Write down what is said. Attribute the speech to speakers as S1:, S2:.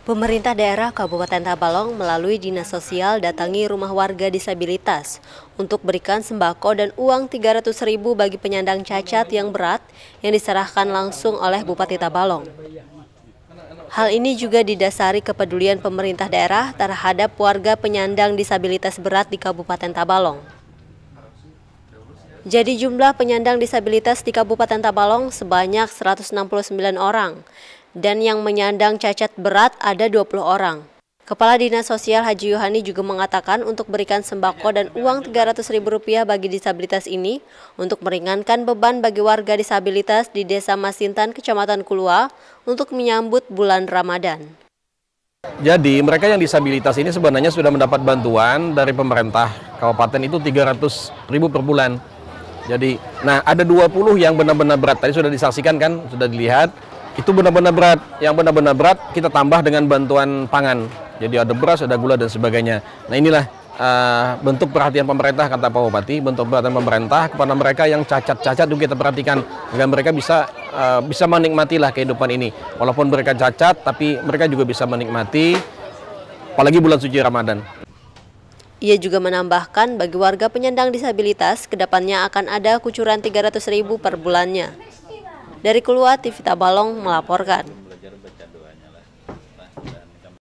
S1: Pemerintah daerah Kabupaten Tabalong melalui Dinas Sosial datangi rumah warga disabilitas untuk berikan sembako dan uang 300 ribu bagi penyandang cacat yang berat yang diserahkan langsung oleh Bupati Tabalong. Hal ini juga didasari kepedulian pemerintah daerah terhadap warga penyandang disabilitas berat di Kabupaten Tabalong. Jadi jumlah penyandang disabilitas di Kabupaten Tabalong sebanyak 169 orang dan yang menyandang cacat berat ada 20 orang. Kepala Dinas Sosial Haji Yohani juga mengatakan untuk berikan sembako dan uang Rp300.000 bagi disabilitas ini untuk meringankan beban bagi warga disabilitas di Desa Masintan, Kecamatan Kulua untuk menyambut bulan Ramadan.
S2: Jadi mereka yang disabilitas ini sebenarnya sudah mendapat bantuan dari pemerintah kabupaten itu 300 ribu per bulan. Jadi, nah ada 20 yang benar-benar berat. Tadi sudah disaksikan kan, sudah dilihat. Itu benar-benar berat. Yang benar-benar berat kita tambah dengan bantuan pangan. Jadi ada beras, ada gula dan sebagainya. Nah inilah uh, bentuk perhatian pemerintah kata Pak Bupati, bentuk perhatian pemerintah kepada mereka yang cacat-cacat juga kita perhatikan agar mereka bisa uh, bisa lah kehidupan ini. Walaupun mereka cacat, tapi mereka juga bisa menikmati apalagi bulan suci Ramadan.
S1: Ia juga menambahkan bagi warga penyandang disabilitas, kedepannya akan ada kucuran 300 ribu per bulannya. Dari Kulua, Tivita Balong melaporkan.